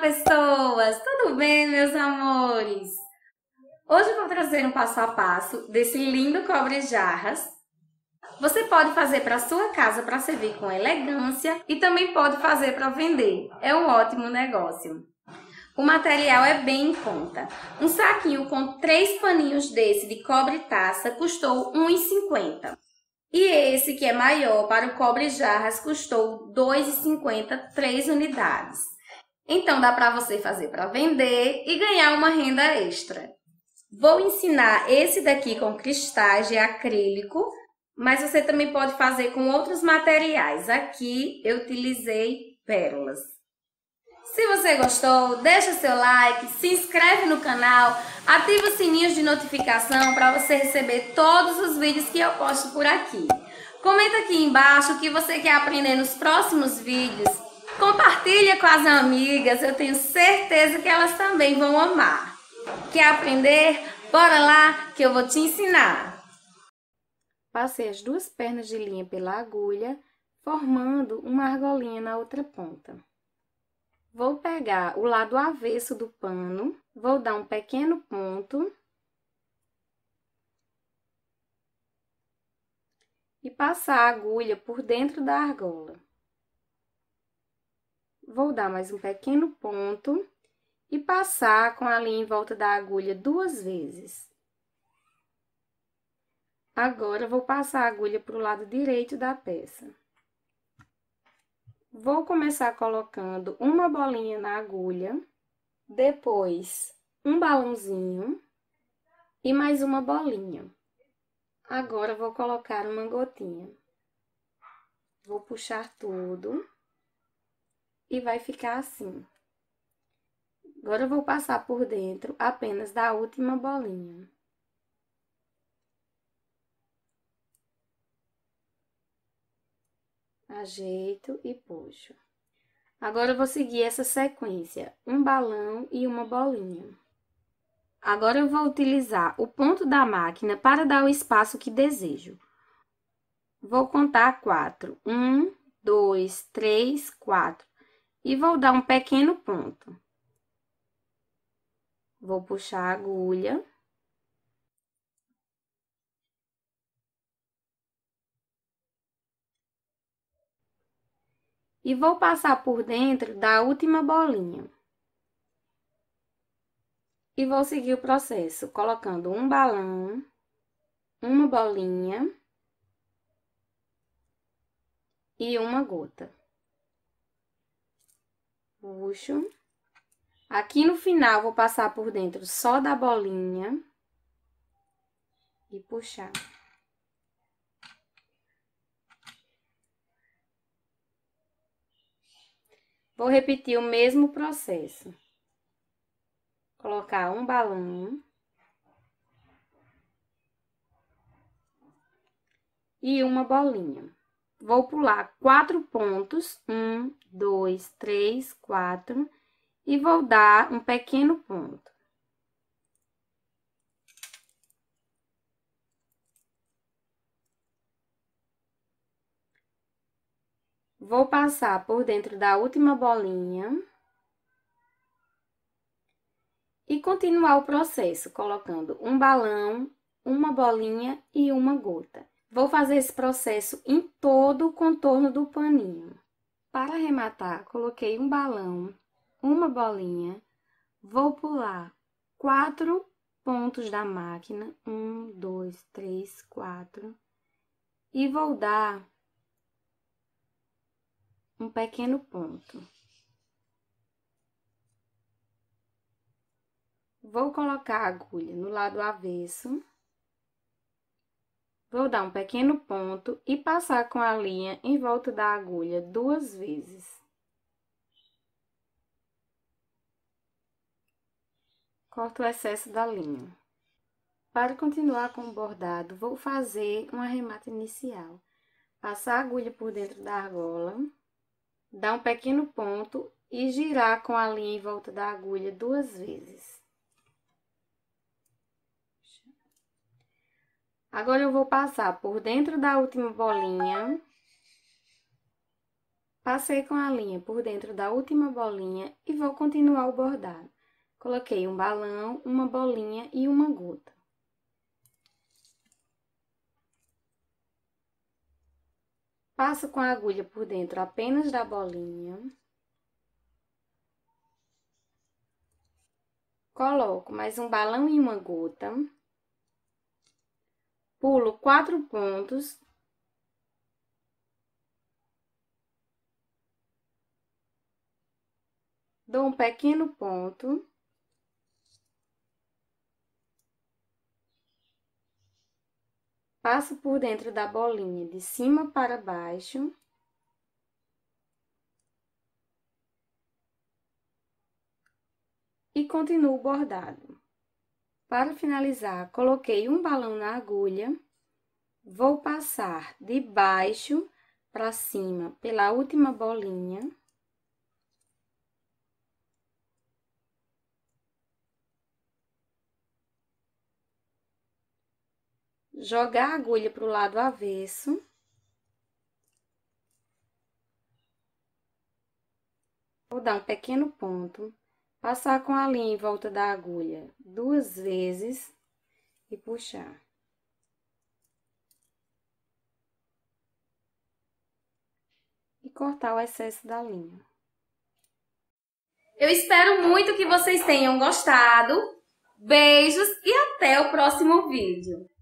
pessoas! Tudo bem, meus amores? Hoje vou trazer um passo a passo desse lindo cobre-jarras. Você pode fazer para sua casa para servir com elegância e também pode fazer para vender. É um ótimo negócio. O material é bem em conta. Um saquinho com três paninhos desse de cobre taça custou R$ 1,50. E esse que é maior para o cobre jarras custou 2,50 3 unidades. Então dá para você fazer para vender e ganhar uma renda extra. Vou ensinar esse daqui com cristais de acrílico, mas você também pode fazer com outros materiais. Aqui eu utilizei pérolas. Se você gostou, deixa seu like, se inscreve no canal, ativa o sininho de notificação para você receber todos os vídeos que eu posto por aqui. Comenta aqui embaixo o que você quer aprender nos próximos vídeos Compartilha com as amigas, eu tenho certeza que elas também vão amar. Quer aprender? Bora lá que eu vou te ensinar. Passei as duas pernas de linha pela agulha, formando uma argolinha na outra ponta. Vou pegar o lado avesso do pano, vou dar um pequeno ponto e passar a agulha por dentro da argola vou dar mais um pequeno ponto e passar com a linha em volta da agulha duas vezes. Agora, vou passar a agulha para o lado direito da peça. Vou começar colocando uma bolinha na agulha, depois um balãozinho e mais uma bolinha. Agora, vou colocar uma gotinha. Vou puxar tudo e vai ficar assim. Agora eu vou passar por dentro apenas da última bolinha. Ajeito e puxo. Agora eu vou seguir essa sequência, um balão e uma bolinha. Agora eu vou utilizar o ponto da máquina para dar o espaço que desejo. Vou contar quatro. Um, dois, três, quatro e vou dar um pequeno ponto. Vou puxar a agulha. E vou passar por dentro da última bolinha. E vou seguir o processo, colocando um balão, uma bolinha e uma gota puxo. Aqui no final, vou passar por dentro só da bolinha e puxar. Vou repetir o mesmo processo. Colocar um balão. E uma bolinha. Vou pular quatro pontos. Um, dois, três, quatro, e vou dar um pequeno ponto. Vou passar por dentro da última bolinha. E continuar o processo, colocando um balão, uma bolinha e uma gota. Vou fazer esse processo em todo o contorno do paninho. Para arrematar, coloquei um balão, uma bolinha, vou pular quatro pontos da máquina, um, dois, três, quatro, e vou dar um pequeno ponto. Vou colocar a agulha no lado avesso Vou dar um pequeno ponto e passar com a linha em volta da agulha duas vezes. Corto o excesso da linha. Para continuar com o bordado, vou fazer um arremate inicial. Passar a agulha por dentro da argola, dar um pequeno ponto e girar com a linha em volta da agulha duas vezes. Agora eu vou passar por dentro da última bolinha. Passei com a linha por dentro da última bolinha e vou continuar o bordado. Coloquei um balão, uma bolinha e uma gota. Passo com a agulha por dentro apenas da bolinha. Coloco mais um balão e uma gota pulo quatro pontos. Dou um pequeno ponto. Passo por dentro da bolinha de cima para baixo. E continuo o bordado. Para finalizar, coloquei um balão na agulha, vou passar de baixo para cima pela última bolinha. Jogar a agulha para o lado avesso. Vou dar um pequeno ponto Passar com a linha em volta da agulha duas vezes e puxar. E cortar o excesso da linha. Eu espero muito que vocês tenham gostado. Beijos e até o próximo vídeo.